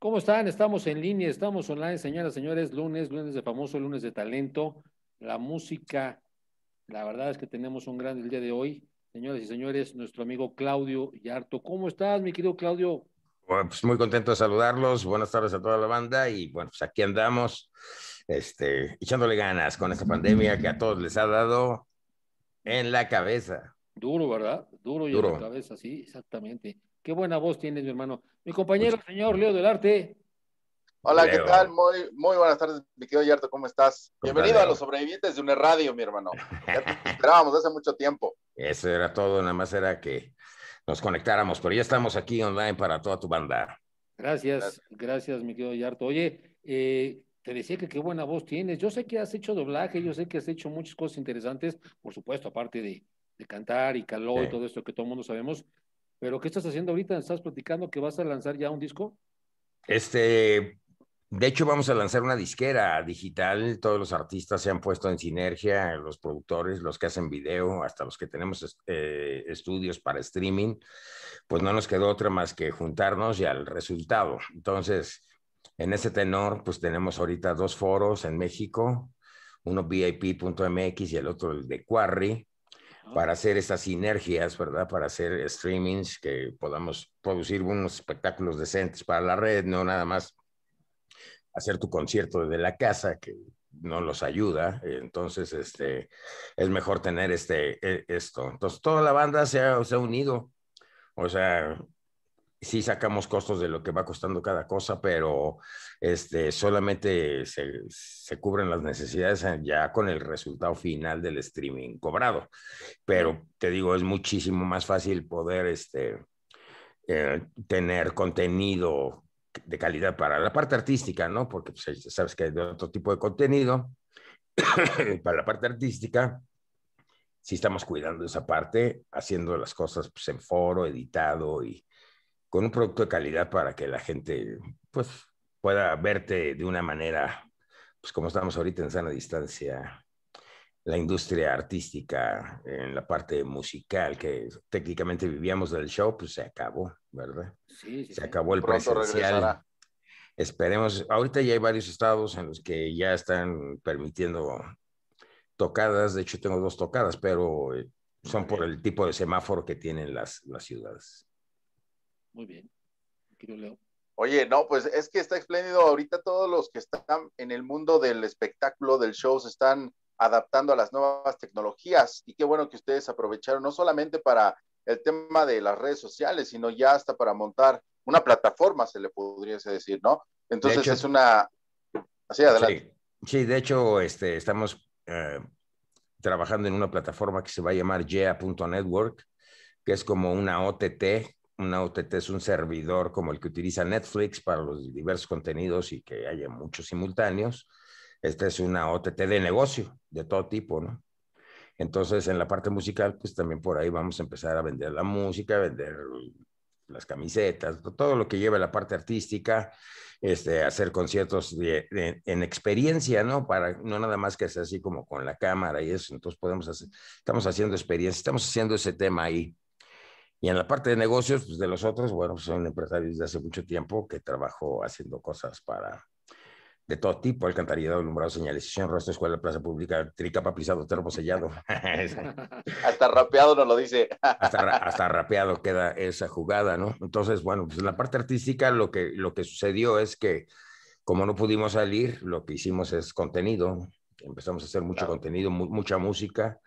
¿Cómo están? Estamos en línea, estamos online, señoras, señores, lunes, lunes de famoso, lunes de talento, la música, la verdad es que tenemos un gran día de hoy, señoras y señores, nuestro amigo Claudio Yarto. ¿Cómo estás, mi querido Claudio? Bueno, pues muy contento de saludarlos, buenas tardes a toda la banda y bueno, pues aquí andamos, este, echándole ganas con esta pandemia que a todos les ha dado en la cabeza. Duro, ¿verdad? Duro y Duro. en la cabeza, sí, exactamente. Qué buena voz tienes, mi hermano. Mi compañero, pues señor Leo del Arte. Hola, ¿qué tal? Muy, muy buenas tardes, mi querido Yarto, ¿cómo estás? Bienvenido a los sobrevivientes de una radio, mi hermano. esperábamos hace mucho tiempo. Eso era todo, nada más era que nos conectáramos, pero ya estamos aquí online para toda tu banda. Gracias, gracias, mi querido Yarto. Oye, eh, te decía que qué buena voz tienes. Yo sé que has hecho doblaje, yo sé que has hecho muchas cosas interesantes, por supuesto, aparte de, cantar y calor y todo esto que todo el mundo sabemos, pero ¿qué estás haciendo ahorita? ¿Estás platicando que vas a lanzar ya un disco? Este, de hecho vamos a lanzar una disquera digital. Todos los artistas se han puesto en sinergia, los productores, los que hacen video, hasta los que tenemos eh, estudios para streaming. Pues no nos quedó otra más que juntarnos y al resultado. Entonces, en ese tenor, pues tenemos ahorita dos foros en México, uno VIP.mx y el otro el de Quarry para hacer esas sinergias, ¿verdad? Para hacer streamings, que podamos producir unos espectáculos decentes para la red, no nada más hacer tu concierto desde la casa, que no los ayuda, entonces este, es mejor tener este, e, esto. Entonces toda la banda se se ha unido, o sea, sí sacamos costos de lo que va costando cada cosa, pero este, solamente se, se, cubren las necesidades eh, ya con el resultado final del streaming cobrado. Pero te digo, es muchísimo más fácil poder este, eh, tener contenido de calidad para la parte artística, ¿no? Porque pues, sabes que hay otro tipo de contenido. para la parte artística, si estamos cuidando esa parte, haciendo las cosas pues, en foro, editado y, con un producto de calidad para que la gente pues, pueda verte de una manera, pues como estamos ahorita en sana distancia, la industria artística, en la parte musical, que técnicamente vivíamos del show, pues se acabó, ¿verdad? Sí, se acabó el presencial. Esperemos, ahorita ya hay varios estados en los que ya están permitiendo tocadas, de hecho tengo dos tocadas, pero eh, son por el tipo de semáforo que tienen las, las ciudades. Muy bien. Oye, no, pues es que está espléndido. Ahorita todos los que están en el mundo del espectáculo, del show, se están adaptando a las nuevas tecnologías. Y qué bueno que ustedes aprovecharon, no solamente para el tema de las redes sociales, sino ya hasta para montar una plataforma, se le podría decir, ¿no? Entonces es una... Así, adelante. Sí, de hecho, este, estamos eh, trabajando en una plataforma que se va a llamar yea.network, que es como una OTT una OTT es un servidor como el que utiliza Netflix para los diversos contenidos y que haya muchos simultáneos. Esta es una OTT de negocio de todo tipo, ¿no? Entonces, en la parte musical, pues también por ahí vamos a empezar a vender la música, vender las camisetas, todo lo que lleve la parte artística, este, hacer conciertos en experiencia, ¿no? Para no nada más que sea así como con la cámara y eso. Entonces podemos hacer, estamos haciendo experiencia, estamos haciendo ese tema ahí y en la parte de negocios, pues de los otros, bueno, pues, son empresarios de hace mucho tiempo que trabajó haciendo cosas para de todo tipo, alcantarillado, alumbrado, señalización, rostro, escuela, plaza pública, tricapa, pisado, termo sellado. hasta rapeado no lo dice. hasta, hasta, rapeado queda esa jugada, ¿no? Entonces, bueno, pues en la parte artística lo que, lo que sucedió es que como no pudimos salir, lo que hicimos es contenido. Empezamos a hacer mucho contenido, mucha música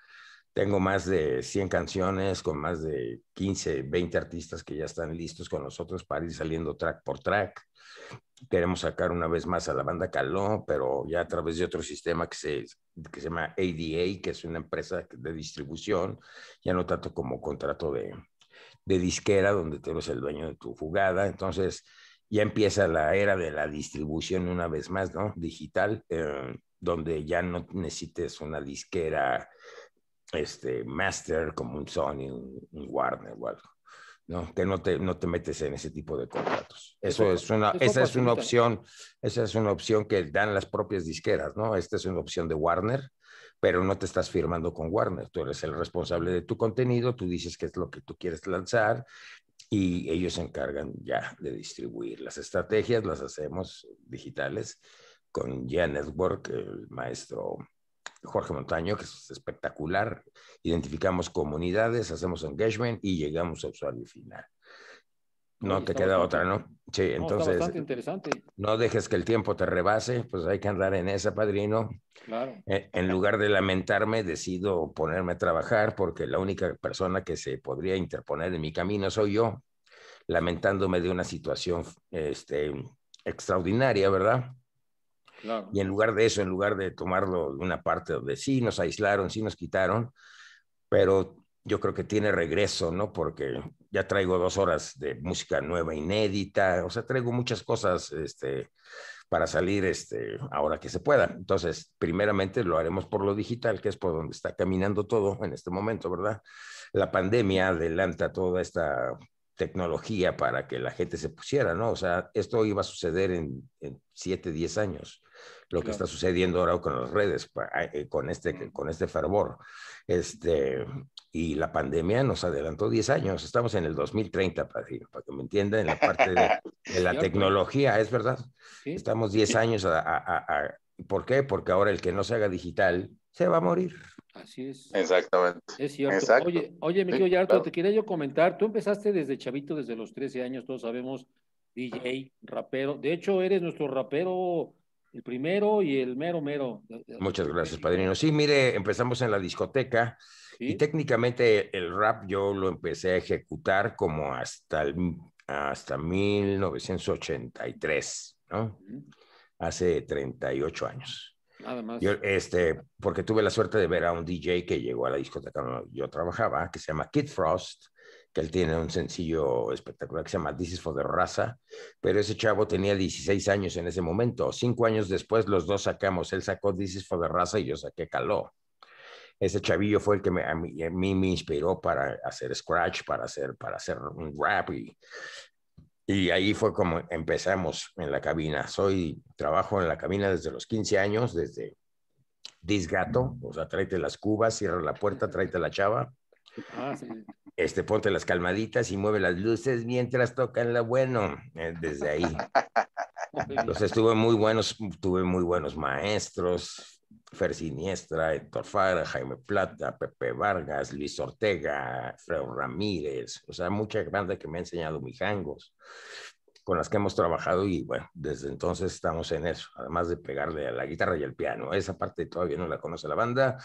tengo más de 100 canciones con más de 15, 20 artistas que ya están listos con nosotros para ir saliendo track por track. Queremos sacar una vez más a la banda Caló, pero ya a través de otro sistema que se, se llama ADA, que es una empresa de distribución, ya no tanto como contrato de, disquera donde tú eres el dueño de tu jugada. Entonces ya empieza la era de la distribución una vez más, ¿no? Digital, eh, donde ya no necesites una disquera este, Master, como un Sony, un, un Warner o algo. ¿no? Que no te, no te metes en ese tipo de contratos. Eso es una, esa es una opción, esa es una opción que dan las propias disqueras, ¿no? Esta es una opción de Warner, pero no te estás firmando con Warner. Tú eres el responsable de tu contenido, tú dices qué es lo que tú quieres lanzar y ellos se encargan ya de distribuir las estrategias, las hacemos digitales con Gia Network, el maestro Jorge Montaño, que es espectacular. Identificamos comunidades, hacemos engagement y llegamos a usuario final. No te queda otra, ¿no? Sí, entonces. interesante. No dejes que el tiempo te rebase, pues hay que andar en esa, padrino. Claro. Eh, en lugar de lamentarme, decido ponerme a trabajar porque la única persona que se podría interponer en mi camino soy yo, lamentándome de una situación este, extraordinaria, ¿verdad? Y en lugar de eso, en lugar de tomarlo de una parte donde sí nos aislaron, sí nos quitaron, pero yo creo que tiene regreso, ¿no? Porque ya traigo dos horas de música nueva, inédita, o sea, traigo muchas cosas este, para salir este, ahora que se pueda. Entonces, primeramente lo haremos por lo digital, que es por donde está caminando todo en este momento, ¿verdad? La pandemia adelanta toda esta tecnología para que la gente se pusiera, ¿no? O sea, esto iba a suceder en, siete, 7, 10 años lo que está sucediendo ahora con las redes, ah, eh, con este, mm. con este fervor. Este, y la pandemia nos adelantó 10 años, estamos en el 2030, para, para que me entiendan, en la parte de, la tecnología, es verdad. Estamos 10 años a, ¿Por qué? Porque ahora el que no se haga digital se va a morir. Así es. Exactamente. Oye, oye, mi querido Yarto, te quería yo comentar, tú empezaste desde chavito, desde los 13 años, todos sabemos, DJ, rapero. De hecho, eres nuestro rapero el primero y el mero mero. Muchas gracias, padrino. Sí, mire, empezamos en la discoteca y técnicamente el rap yo lo empecé a ejecutar como hasta, el, hasta 1983, ¿no? Hace 38 años. Nada más. este, porque tuve la suerte de ver a un DJ que llegó a la discoteca donde yo trabajaba, que se llama Kid Frost, que él tiene un sencillo espectacular que se llama This is Raza, pero ese chavo tenía 16 años en ese momento. Cinco años después los dos sacamos, él sacó This is for Raza y yo saqué Caló. Ese chavillo fue el que me, a, mí, me inspiró para hacer scratch, para hacer, para hacer un rap y, ahí fue como empezamos en la cabina. Soy, trabajo en la cabina desde los 15 años, desde Disgato, o sea, tráete las cubas, cierra la puerta, tráete la chava Ah, este, ponte las calmaditas y mueve las luces mientras tocan la bueno, eh, desde ahí. Entonces estuve muy buenos, tuve muy buenos maestros, Fer Siniestra, Héctor Fara, Jaime Plata, Pepe Vargas, Luis Ortega, Fredo Ramírez, o sea, mucha banda que me ha enseñado mis jangos, con las que hemos trabajado y bueno, desde entonces estamos en eso, además de pegarle a la guitarra y al piano. Esa parte todavía no la conoce la banda,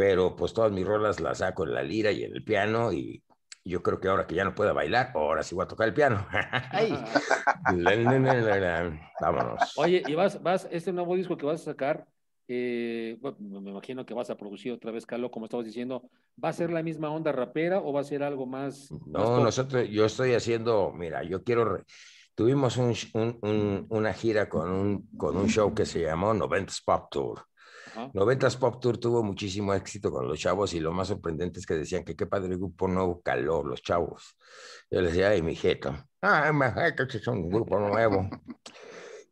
pero pues todas mis rolas las saco en la lira y en el piano y yo creo que ahora que ya no pueda bailar, ahora sí voy a tocar el piano. Vámonos. Oye, y vas, vas, este nuevo disco que vas a sacar, eh, me imagino que vas a producir otra vez, Carlos, como estabas diciendo, ¿va a ser la misma onda rapera o va a ser algo más? No, nosotros, yo estoy haciendo, mira, yo quiero, tuvimos una gira con un, con un show que se llamó 90 Pop Tour 90s Pop Tour tuvo muchísimo éxito con los chavos y lo más sorprendente es que decían que qué padre grupo nuevo calor, los chavos. Yo les decía, ay, mi jeto, ay, mi es un grupo nuevo.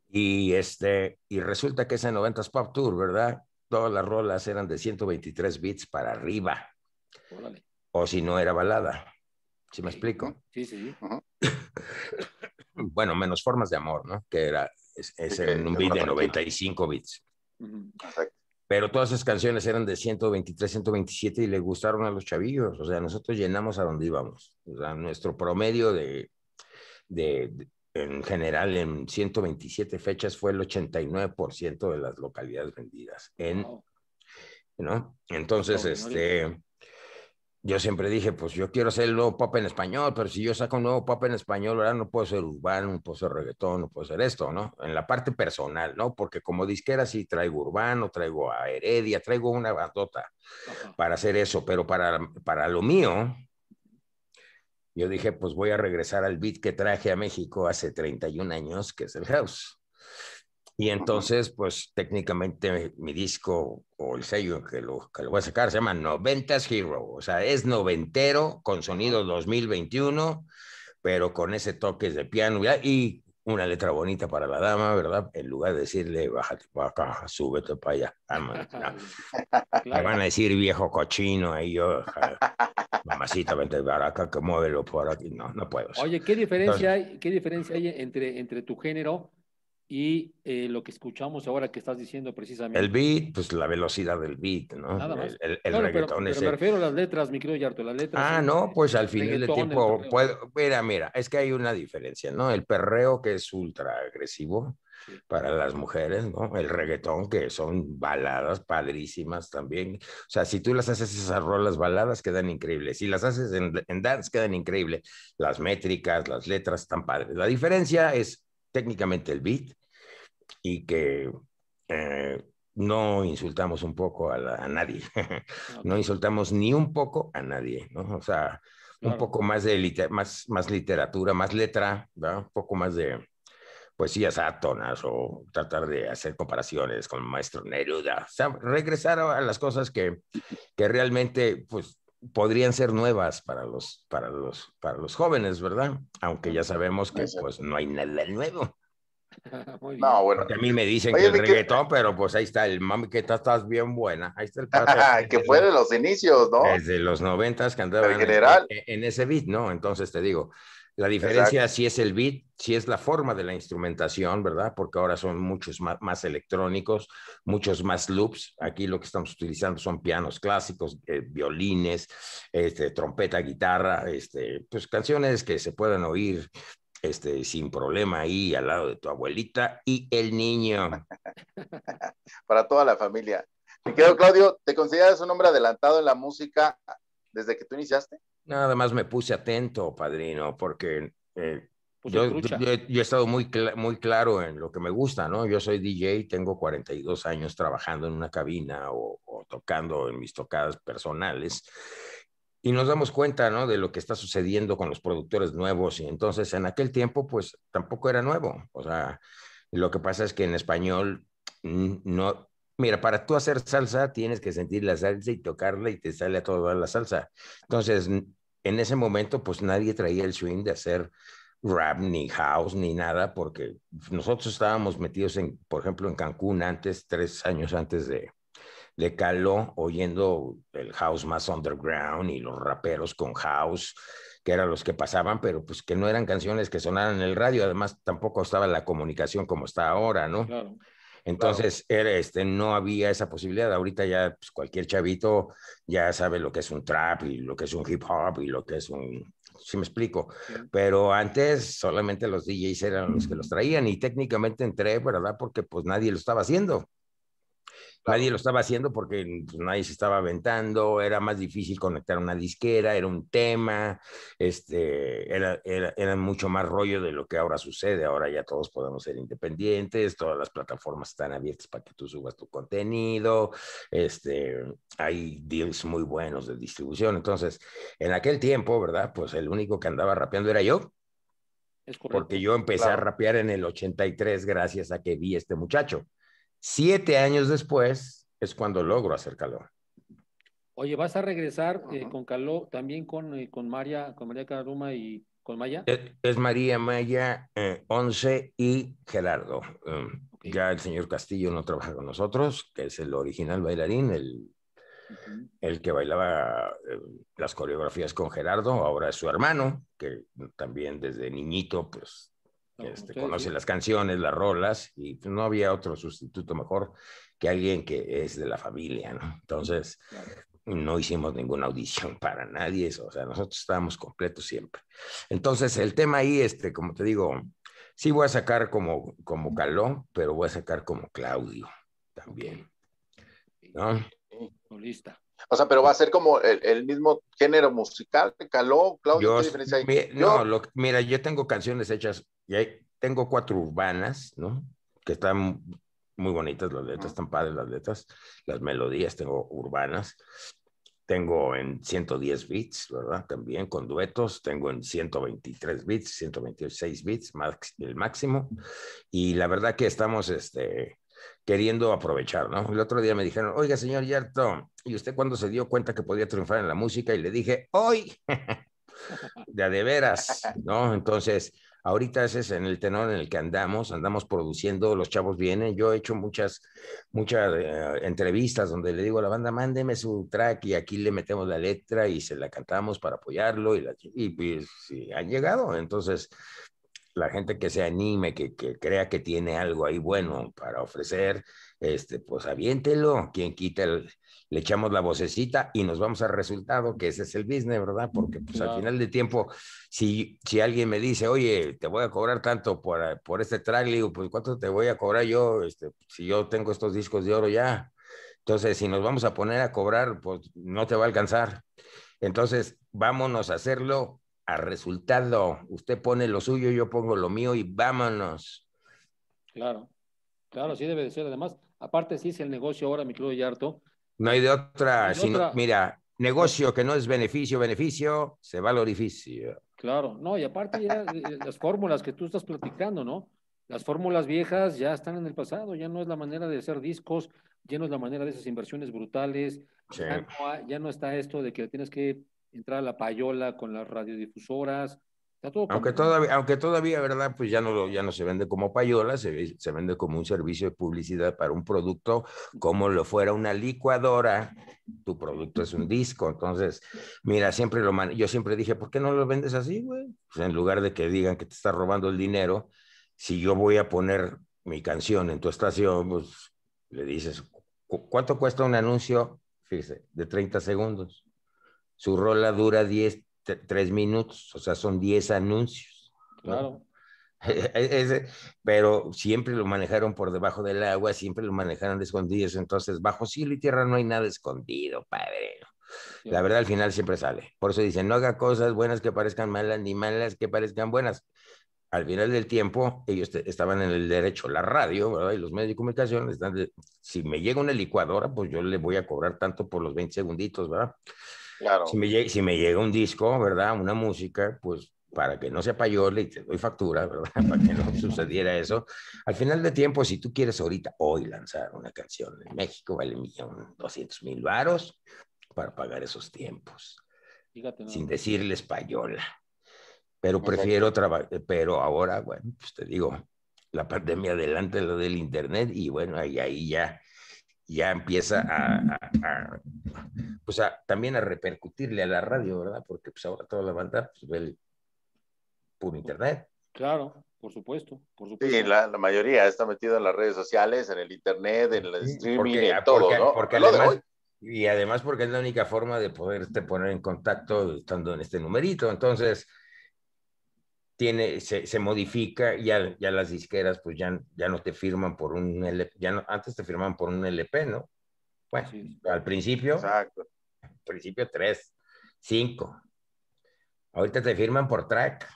y, este, y resulta que ese 90s Pop Tour, ¿verdad? Todas las rolas eran de 123 bits para arriba. O si no era balada. ¿Sí me explico? Sí, sí. bueno, menos formas de amor, ¿no? Que era, es, en un beat de 95 bits pero todas esas canciones eran de 123, 127 y le gustaron a los chavillos. O sea, nosotros llenamos a donde íbamos. O sea, nuestro promedio de, de, en general en 127 fechas fue el 89% de las localidades vendidas. En, ¿no? Entonces, este, yo siempre dije, pues yo quiero hacer el nuevo pop en español, pero si yo saco un nuevo pop en español, ahora no puedo ser urbano, no puedo ser reggaetón, no puedo ser esto, ¿no? En la parte personal, ¿no? Porque como disquera sí traigo urbano, traigo a Heredia, traigo una batota para hacer eso, pero para, para lo mío, yo dije, pues voy a regresar al beat que traje a México hace 31 años, que es el house. Y entonces, pues técnicamente mi disco o el sello que lo, que lo voy a sacar se llama Noventas Hero, o sea, es noventero con sonido 2021, pero con ese toque de piano y una letra bonita para la dama, ¿verdad? En lugar de decirle, bájate para acá, súbete para allá. Ah, Me van a decir viejo cochino, ahí yo, mamacita, vente para acá, que muévelo por aquí. No, no puedo. Oye, ¿qué diferencia, hay, ¿qué diferencia hay entre, entre tu género? y eh, lo que escuchamos ahora que estás diciendo precisamente. El beat, pues la velocidad del beat, ¿no? Nada más. El, reggaetón pero, me refiero las letras, mi querido las letras. Ah, no, pues al final al tiempo puedo, mira, mira, es que hay una diferencia, ¿no? El perreo que es ultra agresivo para las mujeres, ¿no? El reggaetón que son baladas padrísimas también. O sea, si tú las haces esas rolas baladas quedan increíbles, si las haces en, en dance quedan increíbles, las métricas, las letras están padres. La diferencia es técnicamente el beat y que eh, no insultamos un poco a, nadie, no insultamos ni un poco a nadie, O sea, un poco más de más, más literatura, más letra, un poco más de poesías átonas o tratar de hacer comparaciones con el maestro Neruda, o sea, regresar a, las cosas que, que realmente pues, podrían ser nuevas para los, para los, para los jóvenes, ¿verdad? Aunque ya sabemos que pues no hay nada nuevo. No, bueno. a mí me dicen que el reggaetón, pero pues ahí está el mami que estás bien buena. Ahí está el que fue de los inicios, ¿no? Desde los noventas que andaba en, en, ese beat, ¿no? Entonces te digo, la diferencia sí si es el beat, si es la forma de la instrumentación, ¿verdad? Porque ahora son muchos más, electrónicos, muchos más loops. Aquí lo que estamos utilizando son pianos clásicos, eh, violines, este, trompeta, guitarra, este, pues canciones que se puedan oír este, sin problema ahí al lado de tu abuelita y el niño. Para toda la familia. Mi querido Claudio, ¿te consideras un hombre adelantado en la música desde que tú iniciaste? Nada más me puse atento, padrino, porque eh, yo, he estado muy, muy claro en lo que me gusta, ¿no? Yo soy DJ, tengo 42 años trabajando en una cabina o, tocando en mis tocadas personales y nos damos cuenta, ¿no? De lo que está sucediendo con los productores nuevos y entonces en aquel tiempo pues tampoco era nuevo, o sea, lo que pasa es que en español no, mira, para tú hacer salsa tienes que sentir la salsa y tocarla y te sale a toda la salsa. Entonces, en ese momento pues nadie traía el swing de hacer rap ni house ni nada, porque nosotros estábamos metidos en, por ejemplo, en Cancún antes, tres años antes de, de Caló, oyendo el house más underground y los raperos con house, que eran los que pasaban, pero pues que no eran canciones que sonaran en el radio, además tampoco estaba la comunicación como está ahora, ¿no? Entonces, este, no había esa posibilidad. Ahorita ya pues, cualquier chavito ya sabe lo que es un trap y lo que es un hip hop y lo que es un... Si me explico, pero antes solamente los DJs eran los que los traían y técnicamente entré, ¿verdad? Porque pues nadie lo estaba haciendo. Nadie lo estaba haciendo porque mm, pues, nadie se estaba aventando, era más difícil conectar una disquera, era un tema, este, era, mucho más rollo de lo que ahora sucede. Ahora ya todos podemos ser independientes, todas las plataformas están abiertas para que tú subas tu contenido, este, hay deals muy buenos de distribución. Entonces, en aquel tiempo, ¿verdad? Pues el único que andaba rapeando era yo. porque yo empecé a rapear en el 83 gracias a que vi este muchacho. Siete años después es cuando logro hacer calor Oye, ¿vas a regresar eh, con Caló también con, eh, con María, con María Caruma y con Maya? Es, María Maya, eh, Once y Gerardo. Um, ya el señor Castillo no trabaja con nosotros, que es el original bailarín, el, el que bailaba las coreografías con Gerardo, ahora es su hermano, que también desde niñito pues este, conoce las canciones, las rolas, y pues, no había otro sustituto mejor que alguien que es de la familia, ¿no? Entonces, no hicimos ninguna audición para nadie, o sea, nosotros estábamos completos siempre. Entonces, el tema ahí, este, como te digo, sí voy a sacar como, como Caló, pero voy a sacar como Claudio también, ¿no? Listo. O sea, pero va a ser como el, mismo género musical, Caló, Claudio, diferencia hay? no, mira, yo tengo canciones hechas y ahí tengo cuatro urbanas, ¿no? Que están muy bonitas, las letras están padres, las letras, las melodías tengo urbanas. Tengo en 110 bits, ¿verdad? También con duetos, tengo en 123 bits, 126 bits, el máximo. Y la verdad que estamos este, queriendo aprovechar, ¿no? El otro día me dijeron, oiga, señor Yerto, ¿y usted cuándo se dio cuenta que podía triunfar en la música? Y le dije, hoy, de a de veras, ¿no? Entonces, Ahorita ese es en el tenor en el que andamos, andamos produciendo, los chavos vienen. Yo he hecho muchas, muchas eh, entrevistas donde le digo a la banda, mándeme su track y aquí le metemos la letra y se la cantamos para apoyarlo y, pues, han llegado. Entonces, la gente que se anime, que, crea que tiene algo ahí bueno para ofrecer, este, pues aviéntelo, quien quita el, le echamos la vocecita y nos vamos al resultado, que ese es el business, ¿verdad? Porque pues, al final de tiempo, si, si alguien me dice, oye, te voy a cobrar tanto por, por este track, digo, pues ¿cuánto te voy a cobrar yo este, si yo tengo estos discos de oro ya? Entonces, si nos vamos a poner a cobrar, pues no te va a alcanzar. Entonces, vámonos a hacerlo a resultado. Usted pone lo suyo, yo pongo lo mío y vámonos. Claro, claro, sí debe de ser. Además, aparte sí es el negocio ahora, mi club Yarto, no hay de otra. sino, Mira, negocio que no es beneficio, beneficio, se va al orificio. Claro, no, y aparte ya eh, eh, las fórmulas que tú estás platicando, ¿no? Las fórmulas viejas ya están en el pasado, ya no es la manera de hacer discos, ya no es la manera de esas inversiones brutales, ya, ya, no, está esto de que tienes que entrar a la payola con las radiodifusoras, aunque, todavía, aunque todavía, ¿verdad? Pues ya no, ya no se vende como payola, se, vende como un servicio de publicidad para un producto, como lo fuera una licuadora, tu producto es un disco. Entonces, mira, siempre lo man... yo siempre dije, ¿por qué no lo vendes así, güey? Pues en lugar de que digan que te está robando el dinero, si yo voy a poner mi canción en tu estación, pues, le dices, ¿cuánto cuesta un anuncio? Fíjese, de 30 segundos. Su rola dura 10, tres minutos, o sea, son diez anuncios. Claro. pero siempre lo manejaron por debajo del agua, siempre lo manejaron de escondidos, entonces bajo cielo y tierra no hay nada escondido, padre. La verdad al final siempre sale. Por eso dicen, no haga cosas buenas que parezcan malas, ni malas que parezcan buenas. Al final del tiempo, ellos estaban en el derecho, la radio ¿verdad? y los medios de comunicación. Están si me llega una licuadora, pues yo le voy a cobrar tanto por los 20 segunditos, ¿verdad? Si me, llega, un disco, ¿verdad? Una música, pues para que no sea payola y te doy factura, ¿verdad? Para que no sucediera eso. Al final de tiempo, si tú quieres ahorita, hoy lanzar una canción en México, vale un millón doscientos mil varos para pagar esos tiempos. Sin decirles payola. Pero prefiero trabajar, pero ahora, bueno, pues te digo, la pandemia adelante lo del internet y bueno, ahí, ahí ya ya empieza a, a, pues también a repercutirle a la radio, ¿verdad? Porque pues ahora toda la banda pues, ve el, por internet. Claro, por supuesto, por supuesto. Sí, la, mayoría está metida en las redes sociales, en el internet, en el streaming, porque, en todo, ¿no? y además porque es la única forma de poderte poner en contacto estando en este numerito. Entonces, tiene, se, modifica, ya, ya las disqueras pues ya, ya no te firman por un LP, ya no, antes te firman por un LP, ¿no? Bueno, al principio, al principio tres, cinco. Ahorita te firman por track.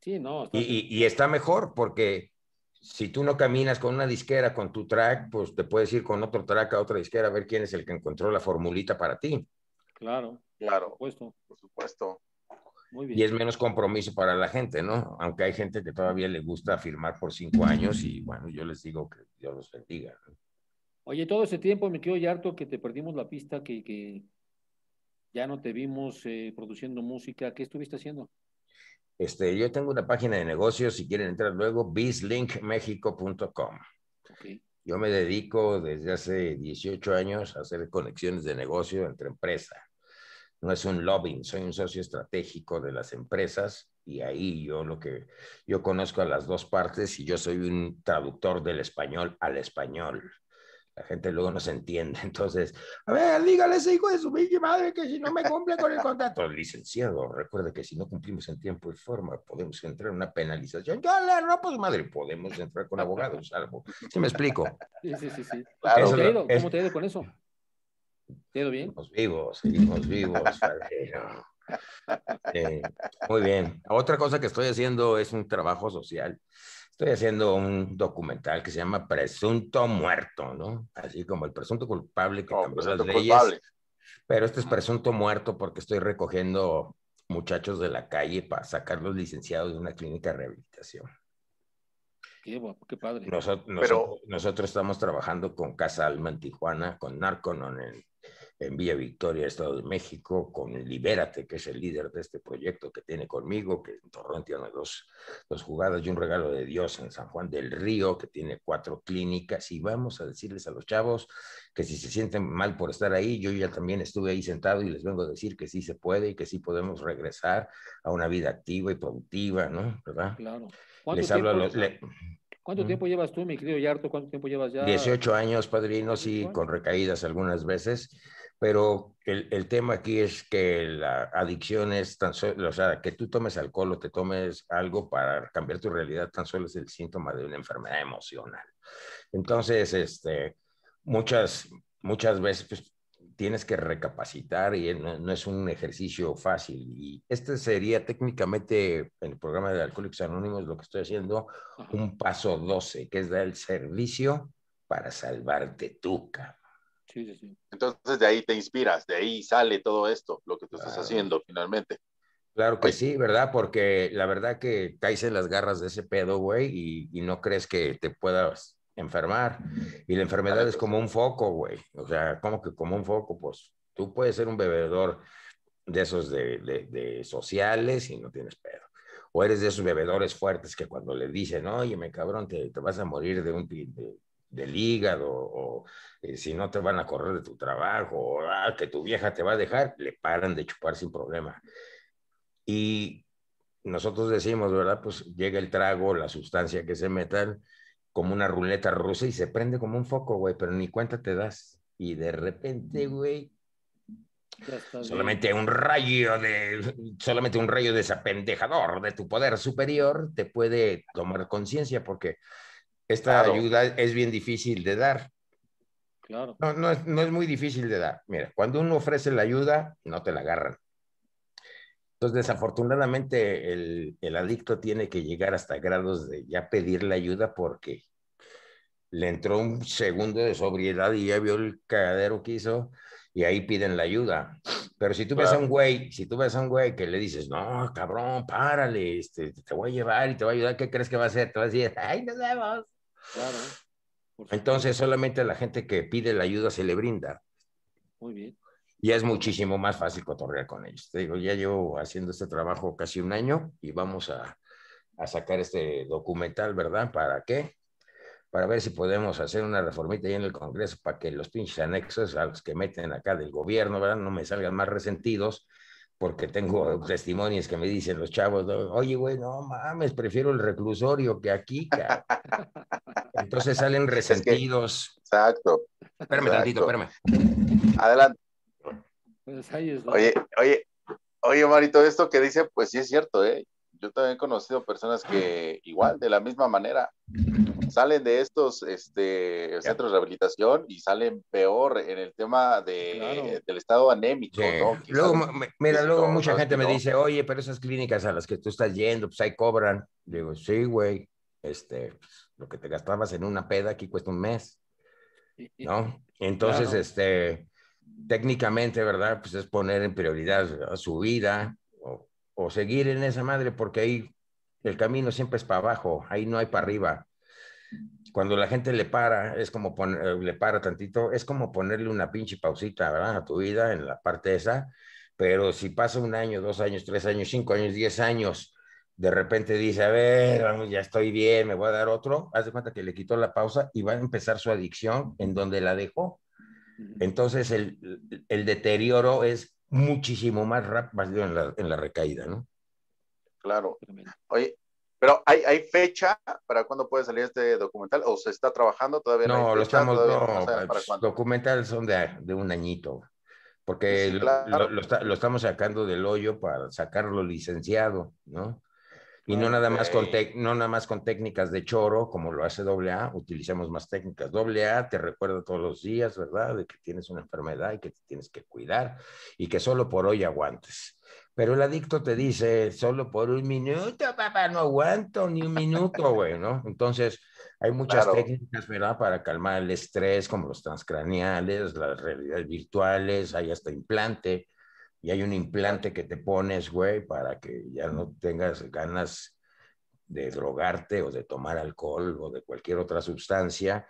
Sí, no. Y, y está mejor porque si tú no caminas con una disquera, con tu track, pues te puedes ir con otro track a otra disquera a ver quién es el que encontró la formulita para ti. Claro, claro. Por supuesto. Por supuesto. Y es menos compromiso para la gente, ¿no? Aunque hay gente que todavía le gusta firmar por cinco años y bueno, yo les digo que Dios los bendiga. Oye, todo ese tiempo me quedo ya harto que te perdimos la pista, que, ya no te vimos eh, produciendo música. ¿Qué estuviste haciendo? Este, yo tengo una página de negocios, si quieren entrar luego, bizlinkmexico.com. Yo me dedico desde hace 18 años a hacer conexiones de negocio entre empresas no es un lobbying, soy un socio estratégico de las empresas y ahí yo lo que yo conozco a las dos partes y yo soy un traductor del español al español. La gente luego no se entiende, entonces, a ver, dígale ese hijo de su pinche madre que si no me cumple con el contrato, licenciado, recuerde que si no cumplimos en tiempo y forma, podemos entrar en una penalización. Yo le rompo su madre, podemos entrar con abogados, salvo. ¿Sí me explico? Sí, sí, sí. sí. ¿Cómo, te ha ido con eso? bien? Seguimos vivos, vivos. Eh, muy bien. Otra cosa que estoy haciendo es un trabajo social. Estoy haciendo un documental que se llama Presunto Muerto, ¿no? Así como el presunto culpable que oh, cambió las leyes. Pero este es presunto muerto porque estoy recogiendo muchachos de la calle para sacarlos licenciados de una clínica de rehabilitación. Qué, qué padre. nosotros, estamos trabajando con Casa Alma en Tijuana, con Narconon en en Vía Victoria Estado de México, con Libérate, que es el líder de este proyecto que tiene conmigo, que en Torreón tiene dos, dos jugadas y un regalo de Dios en San Juan del Río, que tiene cuatro clínicas, y vamos a decirles a los chavos que si se sienten mal por estar ahí, yo ya también estuve ahí sentado y les vengo a decir que sí se puede y que sí podemos regresar a una vida activa y productiva, ¿no? ¿Verdad? Claro. Les hablo a los... ¿Cuánto tiempo llevas tú, mi querido Yarto? ¿Cuánto tiempo llevas ya? 18 años, padrino, sí, con recaídas algunas veces, pero el, el tema aquí es que la adicción es tan solo, o sea, que tú tomes alcohol o te tomes algo para cambiar tu realidad tan solo es el síntoma de una enfermedad emocional. Entonces, este, muchas, muchas veces pues, tienes que recapacitar y no, es un ejercicio fácil. Y este sería técnicamente en el programa de Alcohólicos Anónimos lo que estoy haciendo, un paso 12, que es dar el servicio para salvarte tú, cabrón. Entonces de ahí te inspiras, de ahí sale todo esto, lo que tú estás haciendo finalmente. Claro que sí, ¿verdad? Porque la verdad que caes en las garras de ese pedo, güey, y, no crees que te puedas enfermar. Y la enfermedad es como un foco, güey. O sea, como que como un foco, pues tú puedes ser un bebedor de esos de, sociales y no tienes pedo o eres de esos bebedores fuertes que cuando le dicen, oye, me cabrón, te, vas a morir de un, de, del hígado, o eh, si no te van a correr de tu trabajo, o ah, que tu vieja te va a dejar, le paran de chupar sin problema. Y nosotros decimos, ¿verdad? Pues llega el trago, la sustancia que se metan, como una ruleta rusa y se prende como un foco, güey, pero ni cuenta te das. Y de repente, güey, solamente un rayo de, solamente un rayo desapendejador de tu poder superior te puede tomar conciencia porque esta ayuda es bien difícil de dar. Claro. No, no es, no, es, muy difícil de dar. Mira, cuando uno ofrece la ayuda, no te la agarran. Entonces, desafortunadamente, el, adicto tiene que llegar hasta grados de ya pedir la ayuda porque le entró un segundo de sobriedad y ya vio el cagadero que hizo y ahí piden la ayuda. Pero si tú ves a un güey, si tú ves a un güey que le dices, no, cabrón, párale, este, te voy a llevar y te voy a ayudar, ¿qué crees que va a hacer? Te va a decir, ay, nos vemos. Claro. ¿eh? Entonces, solamente la gente que pide la ayuda se le brinda. Muy bien. Y es muchísimo más fácil cotorrear con ellos. Te digo, ya llevo haciendo este trabajo casi un año y vamos a, a sacar este documental, ¿verdad? ¿Para qué? Para ver si podemos hacer una reformita ahí en el Congreso para que los pinches anexos a los que meten acá del gobierno, ¿verdad? No me salgan más resentidos porque tengo testimonios que me dicen los chavos, oye, güey, no mames, prefiero el reclusorio que aquí. Entonces salen resentidos. exacto. Espérame tantito, espérame. Adelante. Pues oye, oye, oye, Marito, esto que dice, pues sí es cierto, ¿eh? Yo también he conocido personas que igual, de la misma manera, salen de estos este, centros de rehabilitación y salen peor en el tema de, eh, del estado anémico. Luego, mira, luego mucha gente me dice, oye, pero esas clínicas a las que tú estás yendo, pues ahí cobran. Digo, sí, güey, este, lo que te gastabas en una peda aquí cuesta un mes, ¿no? Entonces, este, técnicamente, ¿verdad? Pues es poner en prioridad su vida o, o seguir en esa madre porque ahí el camino siempre es para abajo, ahí no hay para arriba cuando la gente le para, es como ponerle, eh, para tantito, es como ponerle una pinche pausita, ¿verdad? A tu vida en la parte esa, pero si pasa un año, dos años, tres años, cinco años, diez años, de repente dice, a ver, vamos, ya estoy bien, me voy a dar otro, haz de cuenta que le quitó la pausa y va a empezar su adicción en donde la dejó. Entonces el, el deterioro es muchísimo más rápido en la, en la recaída, ¿no? Claro. Oye, pero ¿hay, fecha para cuándo puede salir este documental? ¿O se está trabajando todavía? No, los pues, documentales son de, un añito, porque lo, estamos sacando del hoyo para sacarlo licenciado, ¿no? Y no, nada más con no nada más con técnicas de choro, como lo hace AA, utilizamos más técnicas. AA te recuerda todos los días, ¿verdad? De que tienes una enfermedad y que te tienes que cuidar y que solo por hoy aguantes. Pero el adicto te dice, solo por un minuto, papá, no aguanto ni un minuto, güey, ¿no? Entonces, hay muchas técnicas, ¿verdad? Para calmar el estrés, como los transcraneales, las realidades virtuales, hay hasta implante, y hay un implante que te pones, güey, para que ya no tengas ganas de drogarte o de tomar alcohol o de cualquier otra sustancia.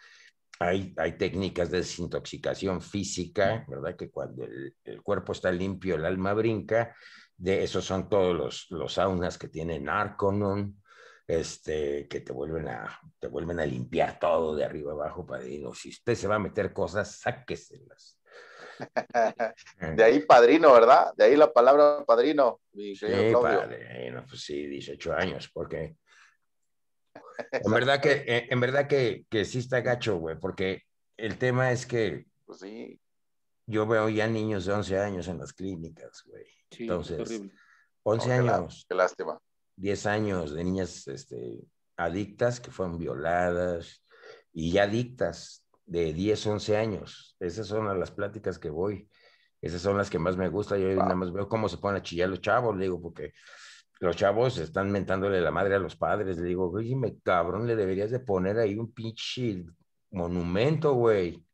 Hay, hay, técnicas de desintoxicación física, ¿verdad? Que cuando el, cuerpo está limpio, el alma brinca de esos son todos los, los saunas que tienen Arconon, este, que te vuelven, a, te vuelven a limpiar todo de arriba abajo padrino. Si usted se va a meter cosas, sáqueselas. de ahí padrino, ¿verdad? De ahí la palabra padrino. Mi sí, padrino, pues sí, 18 años, porque en verdad que, en verdad que, que sí está gacho, güey, porque el tema es que pues sí. yo veo ya niños de 11 años en las clínicas, güey. Entonces, 11 años. Qué lástima. 10 años de niñas este, adictas que fueron violadas y adictas de 10, 11 años. Esas son las pláticas que voy. Esas son las que más me gustan. Yo nada más veo cómo se ponen a chillar los chavos, le digo, porque los chavos están mentándole la madre a los padres. Le digo, oye, me cabrón, le deberías de poner ahí un pinche monumento, güey.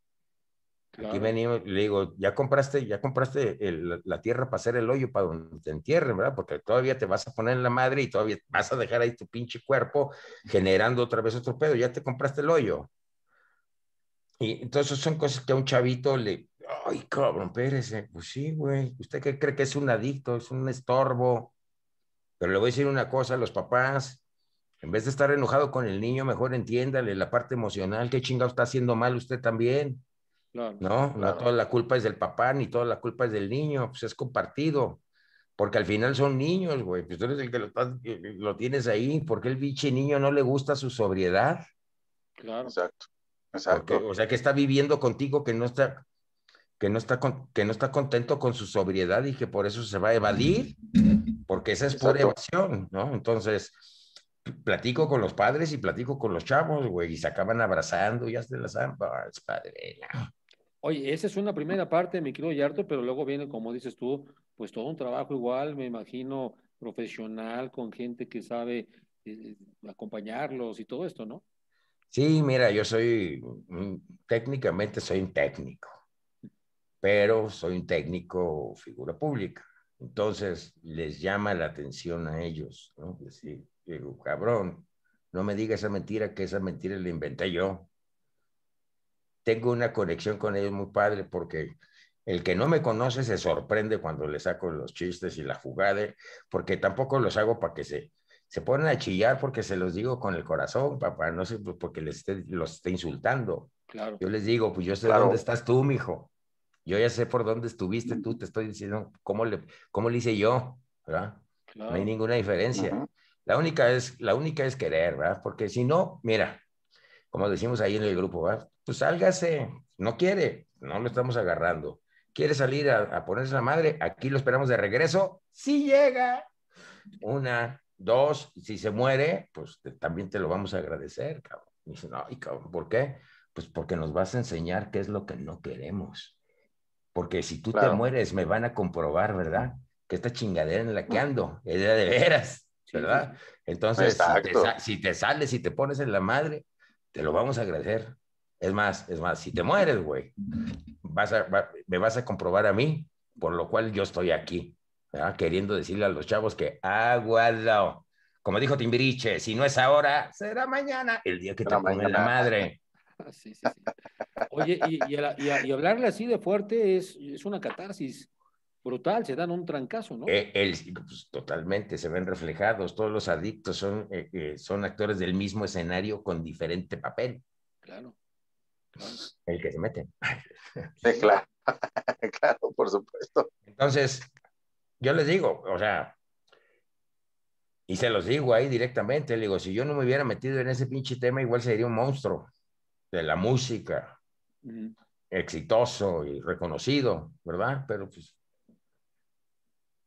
Aquí venimos, le digo, ya compraste, ya compraste la tierra para hacer el hoyo para donde te entierren, ¿verdad? Porque todavía te vas a poner en la madre y todavía vas a dejar ahí tu pinche cuerpo generando otra vez otro pedo, ya te compraste el hoyo. Y entonces son cosas que a un chavito le, ay, cabrón, Pérez pues sí, güey, ¿usted qué cree que es un adicto, es un estorbo? Pero le voy a decir una cosa a los papás, en vez de estar enojado con el niño, mejor entiéndale la parte emocional, qué chingado está haciendo mal usted también no, no toda la culpa es del papá, ni toda la culpa es del niño, pues es compartido. Porque al final son niños, güey. Pues tú eres el que lo, eh, lo tienes ahí. porque el biche niño no le gusta su sobriedad? Claro. Exacto. Exacto. o sea, que está viviendo contigo que no está, que no está, que no está contento con su sobriedad y que por eso se va a evadir, porque esa es por evasión, ¿no? Entonces, platico con los padres y platico con los chavos, güey, y se acaban abrazando, y se las han, padre, Oye, esa es una primera parte, mi querido Yarto, pero luego viene, como dices tú, pues todo un trabajo igual, me imagino, profesional, con gente que sabe eh, acompañarlos y todo esto, ¿no? Sí, mira, yo soy, mm, técnicamente soy un técnico, pero soy un técnico figura pública. Entonces les llama la atención a ellos, ¿no? Decir, digo, cabrón, no me diga esa mentira, que esa mentira la inventé yo tengo una conexión con ellos muy padre porque el que no me conoce se sorprende cuando le saco los chistes y la jugada, porque tampoco los hago para que se, se ponen a chillar porque se los digo con el corazón, papá, no sé, pues, porque les esté, los esté insultando. Claro. Yo les digo, pues yo sé dónde estás tú, mijo. Yo ya sé por dónde estuviste tú, te estoy diciendo cómo le, cómo le hice yo, ¿verdad? No hay ninguna diferencia. La única es, la única es querer, ¿verdad? Porque si no, mira, como decimos ahí en el grupo, pues sálgase, no quiere, no lo estamos agarrando. ¿Quiere salir a, ponerse la madre? Aquí lo esperamos de regreso. Si llega. Una, dos, si se muere, pues también te lo vamos a agradecer, cabrón. dice, no, cabrón, ¿por qué? Pues porque nos vas a enseñar qué es lo que no queremos. Porque si tú te mueres, me van a comprobar, ¿verdad? Que esta chingadera en la que ando es de veras, ¿verdad? Entonces, si te, si te sales y te pones en la madre, te lo vamos a agradecer. Es más, es más, si te mueres, güey, vas a, me vas a comprobar a mí, por lo cual yo estoy aquí, queriendo decirle a los chavos que aguado. Como dijo Timbiriche, si no es ahora, será mañana, el día que te ponga la madre. Sí, sí, sí. Oye, y, hablarle así de fuerte es, es una catarsis brutal, se dan un trancazo, ¿no? Eh, pues, totalmente, se ven reflejados, todos los adictos son, eh, eh, son actores del mismo escenario con diferente papel. Claro. El que se mete. claro, claro, por supuesto. Entonces, yo les digo, o sea, y se los digo ahí directamente, le digo, si yo no me hubiera metido en ese pinche tema, igual sería un monstruo de la música, exitoso y reconocido, ¿verdad? Pero pues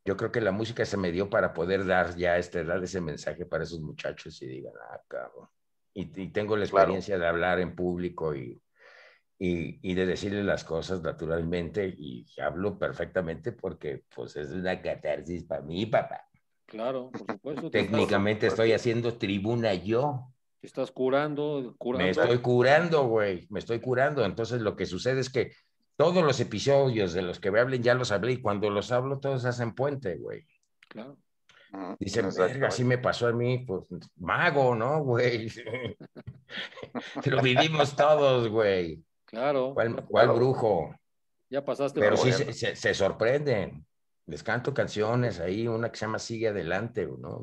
yo creo que la música se me dio para poder dar ya este dar ese mensaje para esos muchachos y digan, ah, cabrón. Y, tengo la experiencia de hablar en público y, y, de decirle las cosas naturalmente y hablo perfectamente porque pues es una catarsis para mí, papá. Claro, por supuesto. Técnicamente estoy haciendo tribuna yo. Estás curando, curando. Me estoy curando, güey, me estoy curando. Entonces lo que sucede es que todos los episodios de los que me hablen ya los hablé y cuando los hablo todos hacen puente, güey. Claro. Dice, así me pasó a mí, pues mago, ¿no, güey? Lo vivimos todos, güey. Claro. ¿Cuál, brujo? Ya pasaste. Pero sí se, sorprenden. Les canto canciones ahí, una que se llama Sigue Adelante, ¿no?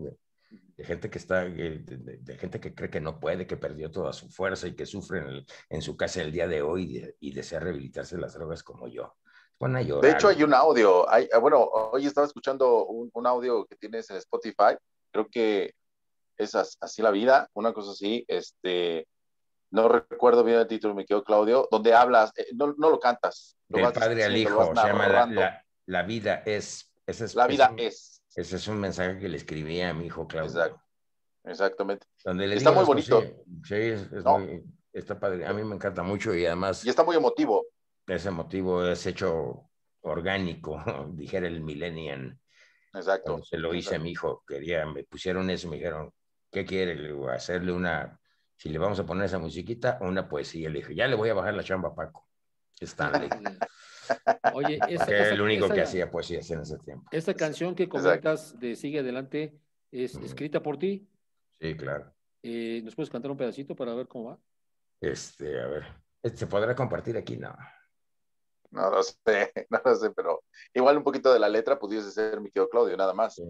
de gente que está, eh, de, gente que cree que no puede, que perdió toda su fuerza y que sufre en, en su casa el día de hoy y, desea rehabilitarse las drogas como yo. A llorar. De hecho, hay un audio, hay, ah, bueno, hoy estaba escuchando un, audio que tienes en Spotify, creo que es así la vida, una cosa así, este, no recuerdo bien el título, me quedo Claudio, donde hablas, eh, no, no lo cantas. Lo Del padre al hijo, se llama la, vida es. esa es la vida es. Ese es un mensaje que le escribí a mi hijo Claudio. Exacto. Exactamente. está muy bonito. Sí, está padre. A mí me encanta mucho y además. Y está muy emotivo. Es emotivo, es hecho orgánico, dijera el millennial. Exacto. se lo hice a mi hijo, quería, me pusieron eso, me dijeron, ¿qué quiere? Le hacerle una, si le vamos a poner esa musiquita, una poesía. Le dije, ya le voy a bajar la chamba a Paco. Stanley. Oye, esa, el único que hacía poesía en ese tiempo. ¿Esta canción que comentas de Sigue Adelante es escrita por ti. Sí, claro. Eh, ¿Nos puedes cantar un pedacito para ver cómo va? Este, a ver. Este, ¿Se podrá compartir aquí? No. No lo sé, no lo sé, pero igual un poquito de la letra pudiese ser mi tío Claudio, nada más.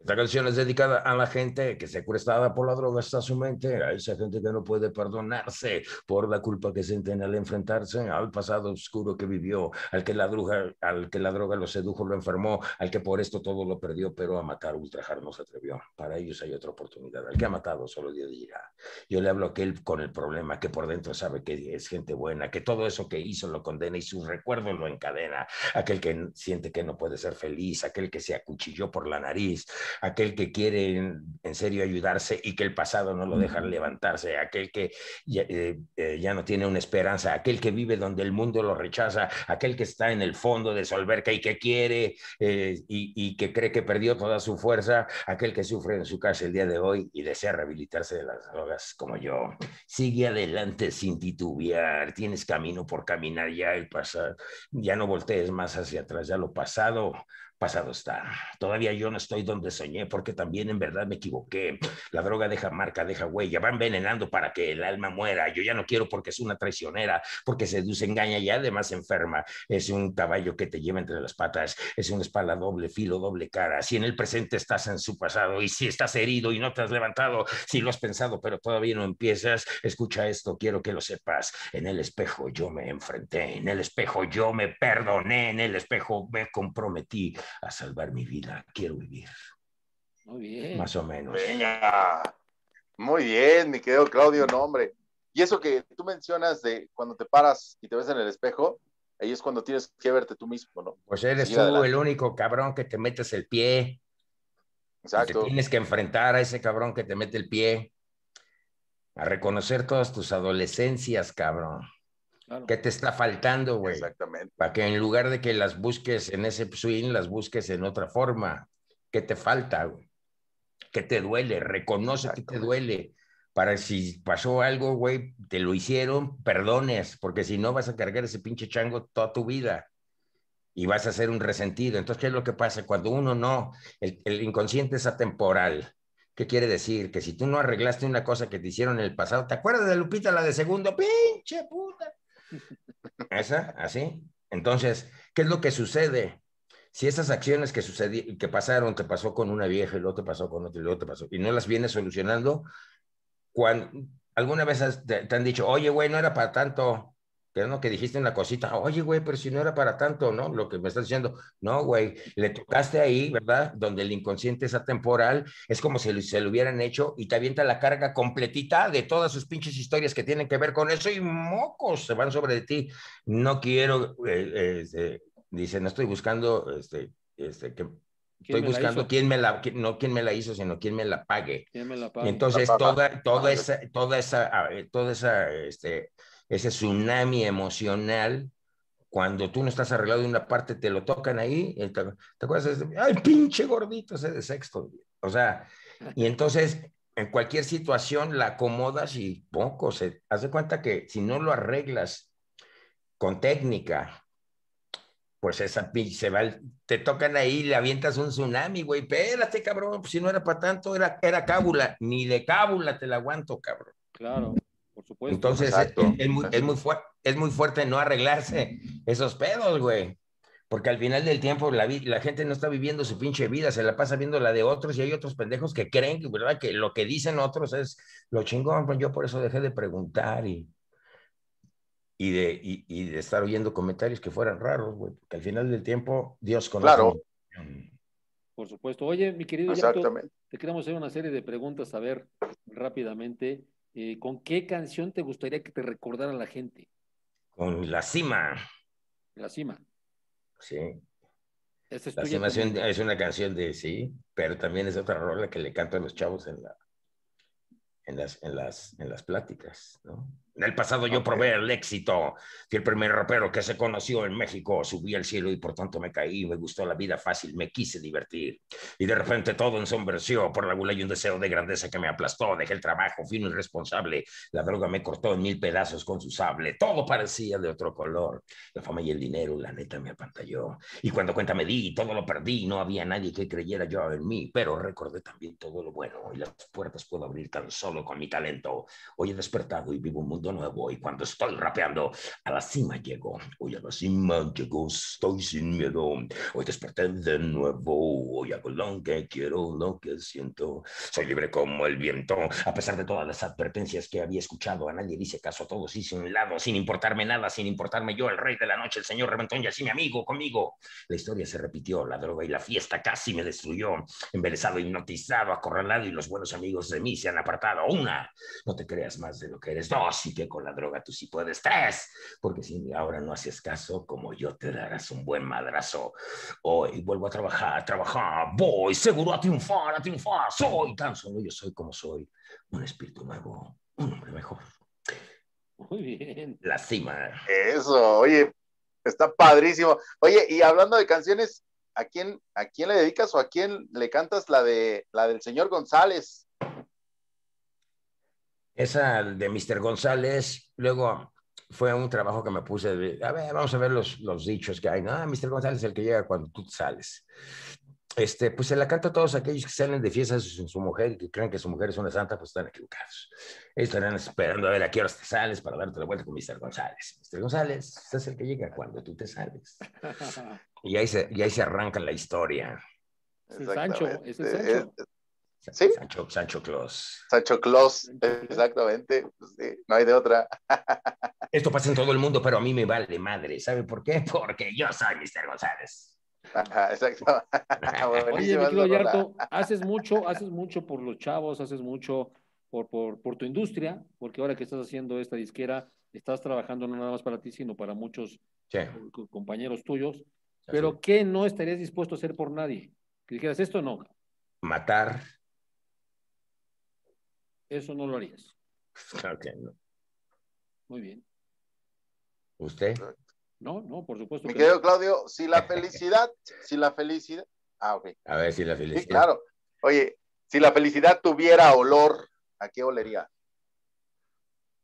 Esta canción es dedicada a la gente que secuestrada por la droga está su mente, a esa gente que no puede perdonarse por la culpa que sienten al enfrentarse al pasado oscuro que vivió, al que la droga, al que la droga lo sedujo, lo enfermó, al que por esto todo lo perdió, pero a matar, ultrajar no se atrevió. Para ellos hay otra oportunidad. Al que ha matado solo Dios dirá. Yo le hablo a aquel con el problema que por dentro sabe que es gente buena, que todo eso que hizo lo condena y sus recuerdos lo encadena. Aquel que siente que no puede ser feliz, aquel que se acuchilló por la nariz aquel que quiere en serio ayudarse y que el pasado no lo deja levantarse, aquel que eh, eh, ya, no tiene una esperanza, aquel que vive donde el mundo lo rechaza, aquel que está en el fondo de solberca y que quiere eh, y, que cree que perdió toda su fuerza, aquel que sufre en su casa el día de hoy y desea rehabilitarse de las drogas como yo. Sigue adelante sin titubear, tienes camino por caminar ya el pasado, ya no voltees más hacia atrás, ya lo pasado pasado está. Todavía yo no estoy donde soñé, porque también en verdad me equivoqué. La droga deja marca, deja huella, va envenenando para que el alma muera. Yo ya no quiero porque es una traicionera, porque seduce, engaña y además enferma. Es un caballo que te lleva entre las patas, es una espalda doble filo, doble cara. Si en el presente estás en su pasado y si estás herido y no te has levantado, si lo has pensado pero todavía no empiezas, escucha esto, quiero que lo sepas. En el espejo yo me enfrenté, en el espejo yo me perdoné, en el espejo me comprometí a salvar mi vida. Quiero vivir. Muy bien. Más o menos. Venga. Muy bien, mi querido Claudio, no, hombre. Y eso que tú mencionas de cuando te paras y te ves en el espejo, ahí es cuando tienes que verte tú mismo, ¿no? Pues eres tú el único cabrón que te metes el pie. Exacto. tienes que enfrentar a ese cabrón que te mete el pie. A reconocer todas tus adolescencias, cabrón. ¿Qué te está faltando, güey? Exactamente. Para que en lugar de que las busques en ese swing, las busques en otra forma. ¿Qué te falta, güey? ¿Qué te duele? Reconoce que te duele. Para si pasó algo, güey, te lo hicieron, perdones, porque si no vas a cargar ese pinche chango toda tu vida y vas a ser un resentido. Entonces, ¿qué es lo que pasa? Cuando uno no, el, el inconsciente es atemporal. ¿Qué quiere decir? Que si tú no arreglaste una cosa que te hicieron en el pasado, ¿te acuerdas de Lupita, la de segundo? ¡Pinche puta! Esa, así. Entonces, ¿qué es lo que sucede? Si esas acciones que sucedieron, que pasaron, te pasó con una vieja y luego te pasó con otra y luego te pasó, y no las vienes solucionando, cuando alguna vez te han dicho, oye, güey, no era para tanto, que dijiste una cosita, oye, güey, pero si no era para tanto, ¿no? Lo que me estás diciendo, no, güey, le tocaste ahí, ¿verdad? Donde el inconsciente es atemporal, es como si se lo hubieran hecho y te avienta la carga completita de todas sus pinches historias que tienen que ver con eso y mocos se van sobre ti. No quiero, eh, este, dice, no estoy buscando, este, este, que estoy buscando quién me la no quién me la hizo sino quién me la pague, ¿Quién entonces ah, ah, ah. toda toda esa toda esa eh, toda esa este, ese tsunami emocional cuando tú no estás arreglado de una parte, te lo tocan ahí, te, acuerdas acuerdas, ay, pinche gordito ese de sexto, o sea, ah. y entonces en cualquier situación la acomodas y poco, se hace cuenta que si no lo arreglas con técnica, pues esa se va, te tocan ahí, le avientas un tsunami, güey, espérate, cabrón, pues si no era para tanto, era, era cábula, ni de cábula te la aguanto, cabrón. Claro por supuesto. Entonces, eh, es, muy, fuerte no arreglarse esos pedos, güey. Porque al final del tiempo la, gente no está viviendo su pinche vida, se la pasa viendo la de otros y hay otros pendejos que creen, Que lo que dicen otros es lo chingón, pues yo por eso dejé de preguntar y, de, estar oyendo comentarios que fueran raros, güey. Porque al final del tiempo Dios conoce. Claro. Por supuesto. Oye, mi querido, Exactamente. te queremos hacer una serie de preguntas, a ver, rápidamente. Eh, ¿con qué canción te gustaría que te recordara la gente? Con La Cima. La Cima. Sí. la Cima es una canción de sí, pero también es otra rola que le cantan los chavos en, las, en, las, en las pláticas, ¿no? En el pasado yo probé el éxito. Fui el primer rapero que se conoció en México. Subí al cielo y por tanto me caí. Me gustó la vida fácil, me quise divertir. Y de repente todo ensombreció. Por la gula y un deseo de grandeza que me aplastó. Dejé el trabajo, fino y irresponsable. La droga me cortó en mil pedazos con su sable. Todo parecía de otro color. La fama y el dinero, la neta, me apantalló. Y cuando cuenta me di, todo lo perdí. No había nadie que creyera yo en mí. Pero recordé también todo lo bueno. Y las puertas puedo abrir tan solo con mi talento. Hoy he despertado y vivo un mundo nuevo y cuando estoy rapeando, a la cima llego. Hoy a la cima llego, estoy sin miedo. Hoy desperté de nuevo, hoy hago lo que quiero, lo que siento. Soy libre como el viento, a pesar de todas las advertencias que había escuchado. A nadie dice caso, a todos hice un lado, sin importarme nada, sin importarme yo, el rey de la noche, el señor Reventón y así mi amigo conmigo. La historia se repitió, la droga y la fiesta casi me destruyó. Embelesado, hipnotizado, acorralado y los buenos amigos de mí se han apartado. Una, no te creas más de lo que eres. Dos, y con la droga tú sí puedes, tres, porque si ahora no haces caso, como yo te darás un buen madrazo. Hoy vuelvo a trabajar, a trabajar, voy seguro a triunfar, a triunfar, soy tan solo yo soy como soy, un espíritu nuevo, un hombre mejor. Muy bien. La cima. Eso, oye, está padrísimo. Oye, y hablando de canciones, ¿a quién, a quién le dedicas o a quién le cantas la de la del señor González? Esa de Mr. González, luego fue un trabajo que me puse, a ver, vamos a ver los, dichos que hay. No, ah, Mr. González es el que llega cuando tú sales. Este, pues se la canta a todos aquellos que salen de fiestas sin su mujer y que creen que su mujer es una santa, pues están equivocados. Estarán esperando a ver a qué horas te sales para darte la vuelta con Mr. González. Mr. González es el que llega cuando tú te sales. Y ahí se, y ahí se arranca la historia. Es Sancho, es el Sancho. ¿Sí? Sancho, Sancho Claus. Sancho Claus, exactamente. Pues no hay de otra. Esto pasa en todo el mundo, pero a mí me vale madre. ¿Sabe por qué? Porque yo soy Mr. González. exacto. Oye, haces mucho, haces mucho por los chavos, haces mucho por, por, tu industria, porque ahora que estás haciendo esta disquera, estás trabajando no nada más para ti, sino para muchos eh, compañeros tuyos. Pero, ¿qué no estarías dispuesto a hacer por nadie? Que dijeras, esto no. Matar, eso no lo harías. Claro no. Muy bien. ¿Usted? No, no, por supuesto. Mi querido Claudio, si la felicidad, si la felicidad. Ah, ok. A ver si la felicidad. Sí, claro. Oye, si la felicidad tuviera olor, ¿a qué olería?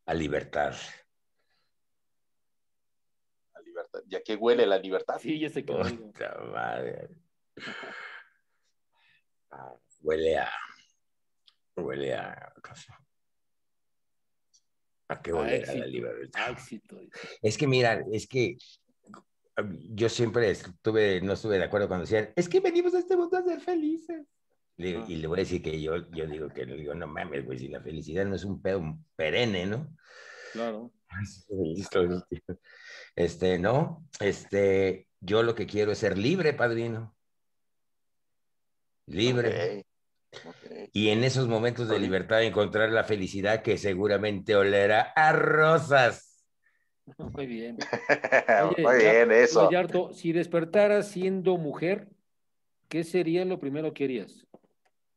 A libertad. A libertad. ¿Y a qué huele la libertad? Sí, ya sé que. huele ah, a Huele a. ¿A qué huele a, la libertad? Es que, mira, es que um, yo siempre estuve, no estuve de acuerdo cuando decían, es que venimos a este mundo a ser felices. Ah. Y le voy a decir que yo, yo digo que no, digo, no mames, güey, si la felicidad no es un pedo perenne, ¿no? Claro. Este, no, este, yo lo que quiero es ser libre, padrino. Libre. Y en esos momentos de libertad encontrar la felicidad que seguramente olerá a rosas. Muy bien. Muy bien, eso. Gallardo, si despertaras siendo mujer, ¿qué sería lo primero que harías?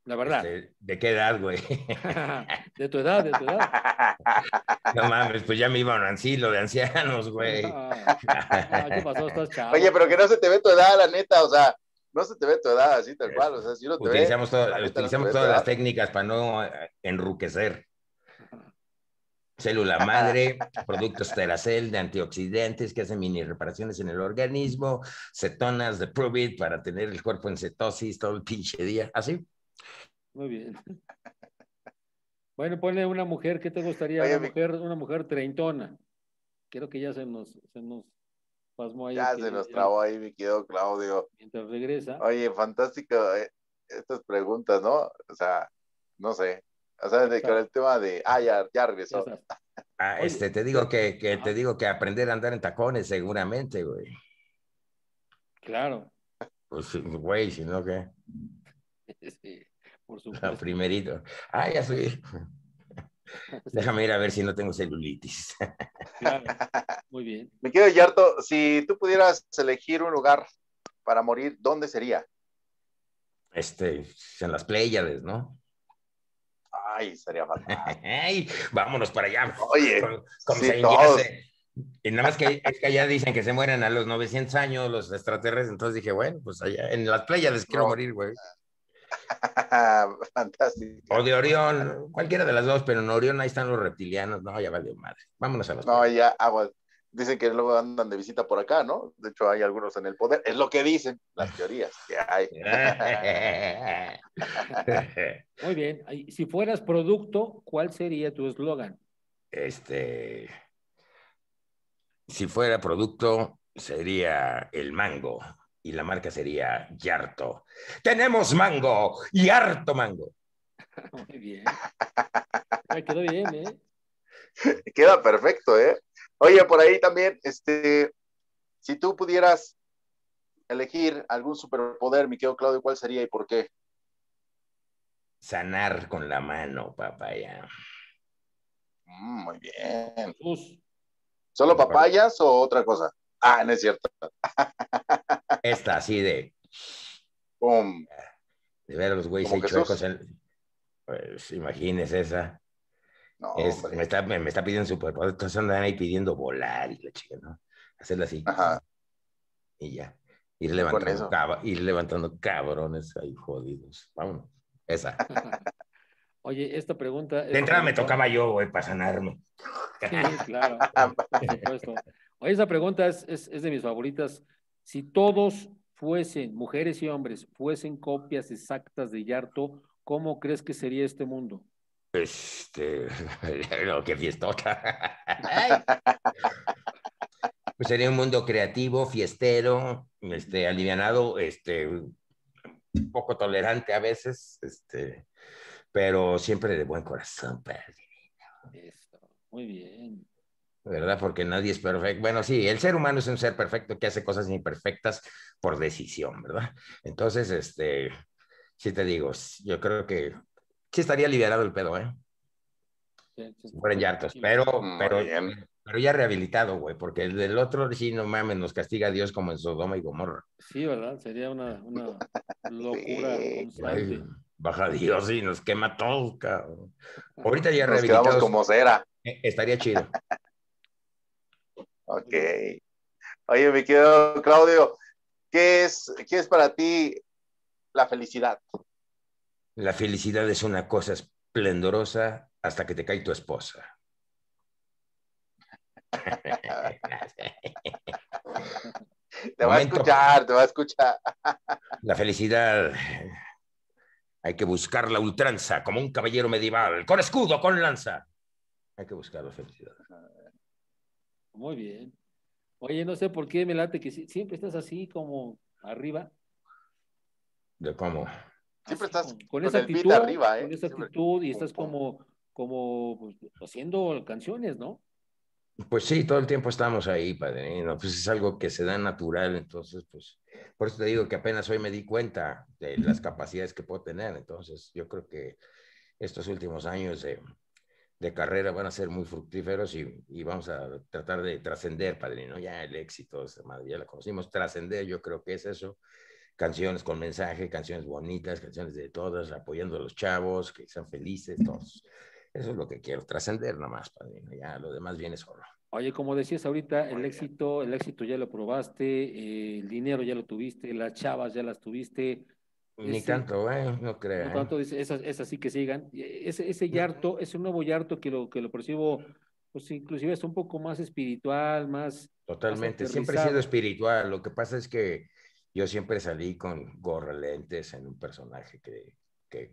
La verdad. Este, ¿De qué edad, güey? de tu edad, de tu edad. No mames, pues ya me iban a lo de ancianos, güey. Ah, ¿Qué pasó? Estás chavo. Oye, pero que no se te ve tu edad, la neta, o sea, no se te ve tu edad así tal eh, cual. O sea, si te utilizamos ve, utilizamos todas las técnicas para no eh, enruquecer. Célula madre, productos Teracel de antioxidantes que hacen mini reparaciones en el organismo, cetonas de Provit para tener el cuerpo en cetosis todo el pinche día, así. Muy bien. Bueno, ponle una mujer, ¿qué te gustaría? una, mujer, una mujer treintona. Creo que ya se se nos ya se nos trabó ahí, mi querido Claudio. Mientras regresa. Oye, fantástico eh, estas preguntas, ¿no? O sea, no sé. O sea, con el tema de, ah, ya, ya regresó. Ah, este, te digo que, que te digo que aprender a andar en tacones seguramente, güey. Claro. Pues, güey, si no, ¿qué? Sí, por supuesto. primerito. Ah, ya soy. Déjame ir a ver si no tengo celulitis. Muy bien. Me quedo Yarto, si tú pudieras elegir un lugar para morir, ¿dónde sería? Este, en las Pléyades, ¿no? Ay, sería fatal. vámonos para allá. Oye, y nada más que, es que, allá dicen que se mueren a los 900 años los extraterrestres, entonces dije, bueno, pues allá en las pléyades quiero morir, güey. Fantástico. O de Orión, cualquiera de las dos, pero en Orión ahí están los reptilianos. No, ya valió madre. Vámonos a los. No, ya Dicen que luego andan de visita por acá, ¿no? De hecho, hay algunos en el poder. Es lo que dicen las teorías que hay. Muy bien. Si fueras producto, ¿cuál sería tu eslogan? Este. Si fuera producto, sería el mango y la marca sería Yarto. Tenemos mango ¡Yarto mango. Muy bien. Ay, ah, quedó bien, ¿eh? Queda perfecto, ¿eh? Oye, por ahí también, este, si tú pudieras elegir algún superpoder, mi querido Claudio, ¿cuál sería y por qué? Sanar con la mano, papaya. Mm, muy bien. ¿Solo papayas o otra cosa? Ah, no es cierto. Esta, así de. pum. de ver a los güeyes ahí chuecos. pues imagínese esa. No, me, está, me, está, pidiendo superpoder. Entonces andan ahí pidiendo volar y la chica, ¿no? Hacerla así. Ajá. Y ya. Ir levantando, levantando cabrones ahí jodidos. Vámonos. Esa. Oye, esta pregunta. De entrada me tocaba yo, güey, para sanarme. Sí, claro. por supuesto. Esa pregunta es, de mis favoritas. Si todos fuesen, mujeres y hombres, fuesen copias exactas de Yarto, ¿cómo crees que sería este mundo? Este, qué fiestota. Pues sería un mundo creativo, fiestero, este, alivianado, este, un poco tolerante a veces, este, pero siempre de buen corazón, muy bien. ¿verdad? Porque nadie es perfecto. Bueno, sí, el ser humano es un ser perfecto que hace cosas imperfectas por decisión, ¿verdad? Entonces, este, si te digo, yo creo que sí estaría liberado el pedo, ¿eh? Fueron pero, pero, pero ya rehabilitado, güey, porque el del otro, sí, no mames, nos castiga a Dios como en Sodoma y Gomorra. Sí, ¿verdad? Sería una, locura Baja Dios y nos quema todo, cabrón. Ahorita ya rehabilitado. rehabilitados. como cera. Eh, estaría chido. Ok. Oye, mi querido Claudio, ¿qué es, ¿qué es para ti la felicidad? La felicidad es una cosa esplendorosa hasta que te cae tu esposa. te va a escuchar, te va a escuchar. la felicidad hay que buscar la ultranza como un caballero medieval, con escudo, con lanza. Hay que buscar la felicidad. Muy bien. Oye, no sé por qué me late que siempre estás así como arriba. ¿De cómo? Siempre estás con, esa actitud, arriba, con esa actitud y estás como, como pues, haciendo canciones, ¿no? Pues sí, todo el tiempo estamos ahí, padre. ¿no? Pues es algo que se da natural, entonces, pues, por eso te digo que apenas hoy me di cuenta de las capacidades que puedo tener. Entonces, yo creo que estos últimos años de, de carrera van a ser muy fructíferos y, vamos a tratar de trascender, padrino. Ya el éxito, ya la conocimos. Trascender, yo creo que es eso. Canciones con mensaje, canciones bonitas, canciones de todas, apoyando a los chavos, que sean felices, todos. Eso es lo que quiero, trascender nomás, padrino. Ya lo demás viene solo. Oye, como decías ahorita, el éxito, el éxito ya lo probaste, eh, el dinero ya lo tuviste, las chavas ya las tuviste, ni tanto, no creo. No ¿eh? tanto, esas, que sigan. Ese, yarto, ese nuevo yarto que lo, que lo percibo, pues inclusive es un poco más espiritual, más... Totalmente, siempre he sido espiritual. Lo que pasa es que yo siempre salí con gorra lentes en un personaje que,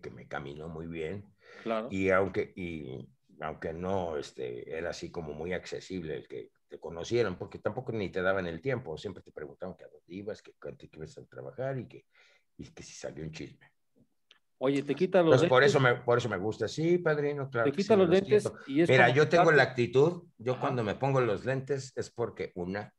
que, me caminó muy bien. Claro. Y aunque, y aunque no, este, era así como muy accesible el que te conocieron, porque tampoco ni te daban el tiempo, siempre te preguntaban qué a dónde ibas, que cuánto ibas a trabajar y que y que si salió un chisme. Oye, te quita los lentes. Por eso, me, por eso me gusta. Sí, padrino, claro. Te quita los, lentes. Y es Mira, yo tengo la actitud, yo cuando me pongo los lentes es porque una,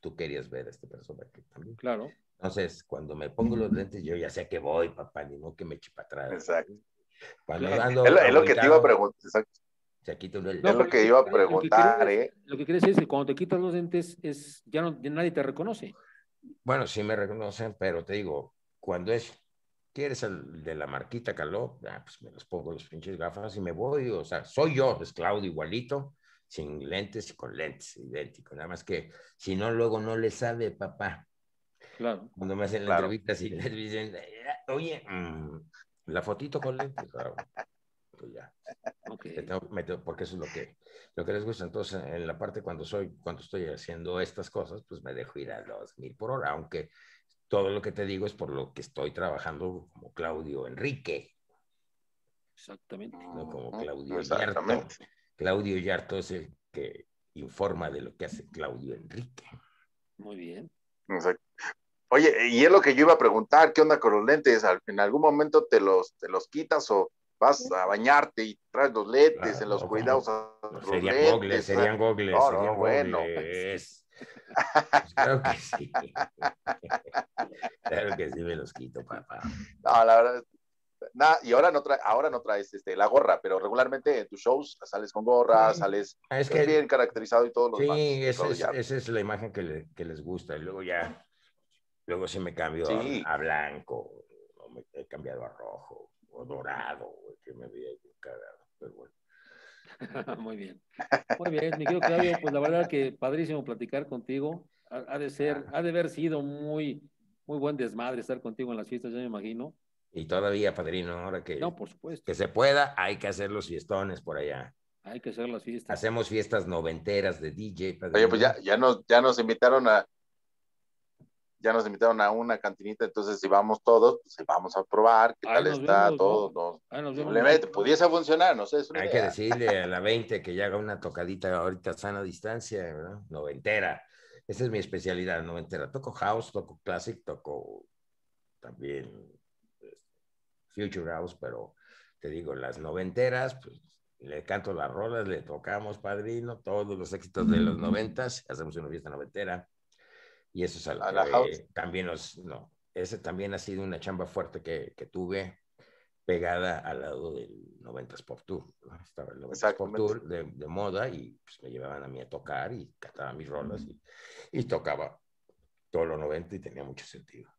tú querías ver a este persona aquí también. Claro. Entonces, cuando me pongo los lentes, yo ya sé que voy, papá, ni no que me eche atrás. Exacto. es, lo, que te iba a preguntar. Exacto. es lo que iba a preguntar, ¿eh? Lo que quieres decir es que cuando te quitas los lentes, es, ya nadie te reconoce. Bueno, sí me reconocen, pero te digo, cuando es, ¿quieres el de la marquita Caló? Ah, pues me los pongo los pinches gafas y me voy. O sea, soy yo, es Claudio igualito, sin lentes y con lentes, idéntico. Nada más que, si no, luego no le sabe, papá. Claro. Cuando me hacen la entrevista, si les dicen, eh, oye, mm, la fotito con lentes, claro. Pues, ah, pues ya. porque eso es lo que, lo que les gusta. Entonces, en la parte cuando soy, cuando estoy haciendo estas cosas, pues me dejo ir a 2000 mil por hora, aunque todo lo que te digo es por lo que estoy trabajando como Claudio Enrique. Exactamente. No como ah, Claudio ah, Yarto. Claudio Yarto es el que informa de lo que hace Claudio Enrique. Muy bien. Oye, y es lo que yo iba a preguntar, ¿qué onda con los lentes? ¿En algún momento te los, te los quitas o vas a bañarte y traes los lentes en los cuidados? serían gogles, serían gogles. bueno. Pues claro que sí. claro que sí me los quito, papá. No, la verdad. y ahora no, traes, ahora no traes este, la gorra, pero regularmente en tus shows sales con gorra, ah, sales ah, bien caracterizado y lo demás. Sí, es, esa es la imagen que, les gusta. Y luego ya, luego sí me cambio A, blanco, o me he cambiado a rojo, o dorado, que me había cagado, pero bueno. Muy bien. bien, mi querido Claudio, pues la verdad que padrísimo platicar contigo. Ha, de ser, ah. ha de haber sido muy, muy buen desmadre estar contigo en las fiestas, ya me imagino. Y todavía, padrino, ahora que, no, por supuesto. que se pueda, hay que hacer los fiestones por allá. Hay que hacer las fiestas. Hacemos fiestas noventeras de DJ. Oye, pues ya, ya, nos, ya nos invitaron a, ya nos invitaron a una cantinita, entonces si vamos todos, pues vamos a probar qué tal está todos todo. ¿no? pudiese funcionar, no sé. Hay que decirle a la 20 que ya haga una tocadita ahorita sana distancia, ¿verdad? Noventera. Esa es mi especialidad, noventera. Toco house, toco classic, toco también este, future house, pero te digo, las noventeras, pues le canto las rolas, le tocamos padrino, todos los éxitos de los noventas, hacemos una fiesta noventera. Y eso es algo también no, ese también ha sido una chamba fuerte que, que tuve pegada al lado del 90s Tour. Estaba el 90s Tour de, moda y pues, me llevaban a mí a tocar y cantaba mis rolas y, tocaba todo lo 90 y tenía mucho sentido.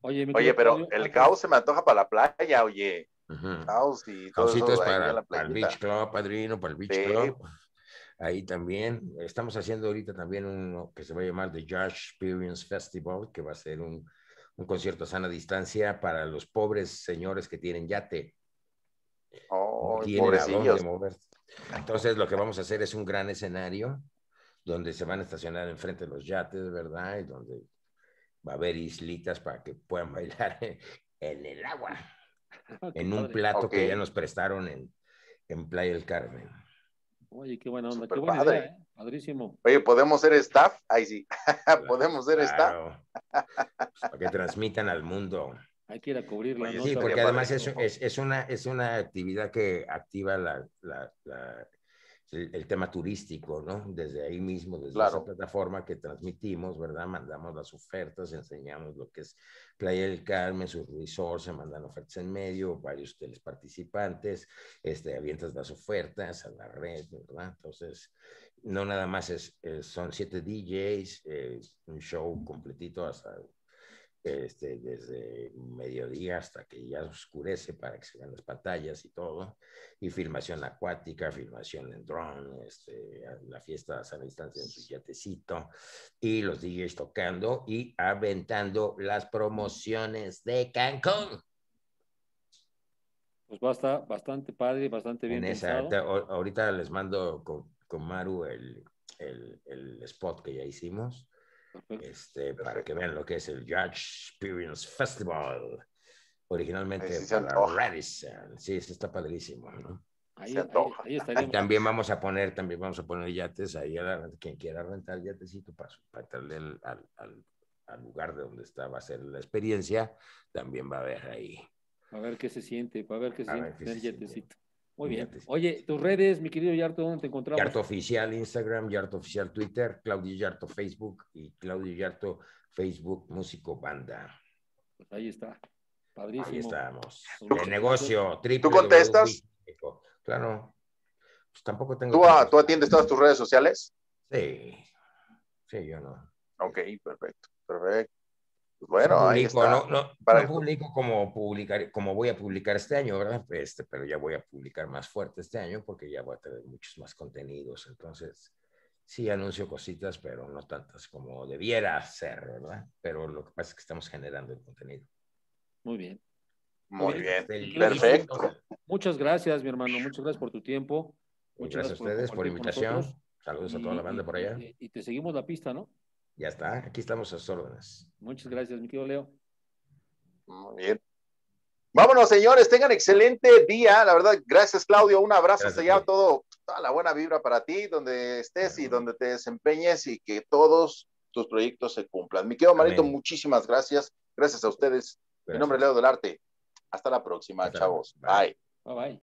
Oye, pero el caos se me antoja para la playa, oye. y todo para, el Beach Club, padrino, para el Beach Club. Ahí también estamos haciendo ahorita también uno que se va a llamar The Josh Experience Festival, que va a ser un, concierto a sana distancia para los pobres señores que tienen yate. Oh, tienen Entonces lo que vamos a hacer es un gran escenario donde se van a estacionar enfrente de los yates, ¿verdad? Y donde va a haber islitas para que puedan bailar en el agua, ah, en un plato que ya nos prestaron en, en Playa del Carmen. Oye, qué buena onda, qué buena ¿eh? Padrísimo. Oye, ¿podemos ser staff? Ahí sí, podemos ser staff. Pues, para que transmitan al mundo. Hay que ir a cubrirla. Sí, porque además es, es, una, es una actividad que activa la, el, tema turístico, ¿no? Desde ahí mismo, desde esa plataforma que transmitimos, ¿verdad? Mandamos las ofertas, enseñamos lo que es Playa del Carmen, su resorts, se mandan ofertas en medio, varios teles participantes, este, avientas las ofertas a la red, ¿verdad? Entonces, no nada más es, eh, son siete DJs, eh, un show completito hasta este, desde mediodía hasta que ya oscurece para que se vean las pantallas y todo, y filmación acuática, filmación en drone, este, la fiesta a sana distancia en su yatecito, y los DJs tocando y aventando las promociones de Cancún. Pues estar bastante padre, bastante bien. En ahorita les mando con, con Maru el, el, el spot que ya hicimos este, para que vean lo que es el Judge Experience Festival, originalmente sí, Radisson. Sí, está padrísimo, ¿no? Ahí, está ahí también vamos a poner, también vamos a poner yates ahí a quien quiera rentar yatecito para, para darle al, al, lugar de donde está, va a ser la experiencia, también va a haber ahí. A ver qué se siente, va a ver qué se siente yatecito. Muy bien. Oye, tus redes, mi querido Yarto, ¿dónde te encontramos? Yarto Oficial Instagram, Yarto Oficial Twitter, Claudio Yarto Facebook y Claudio Yarto Facebook Músico Banda. Pues ahí está. Padrísimo. Ahí estamos. El negocio, triple. ¿Tú contestas? claro. Pues tampoco tengo. ¿Tú atiendes todas tus redes sociales? Sí. Sí, yo no. Ok, perfecto. Perfecto. Bueno, ahí está. No, Para el... publico como, publicar, como voy a publicar este año, ¿verdad? Pues, este, pero ya voy a publicar más fuerte este año porque ya voy a tener muchos más contenidos. Entonces, sí anuncio cositas, pero no tantas como debiera ser, ¿verdad? Pero lo que pasa es que estamos generando el contenido. Muy bien. Muy bien. Perfecto. Muchas gracias, mi hermano. Muchas gracias por tu tiempo. Muchas gracias, a ustedes por, invitación. Saludos a toda la banda por allá. y te seguimos la pista, ¿no? Ya está, aquí estamos a sus órdenes. Muchas gracias, mi querido Leo. Muy bien. Vámonos, señores, tengan excelente día. La verdad, gracias, Claudio. Un abrazo gracias, hasta todo, toda la buena vibra para ti, donde estés y donde te desempeñes y que todos tus proyectos se cumplan. Mi querido Marito, muchísimas gracias. Gracias a ustedes. Mi nombre es Leo del Arte. Hasta la próxima, chavos. Bye. Bye bye.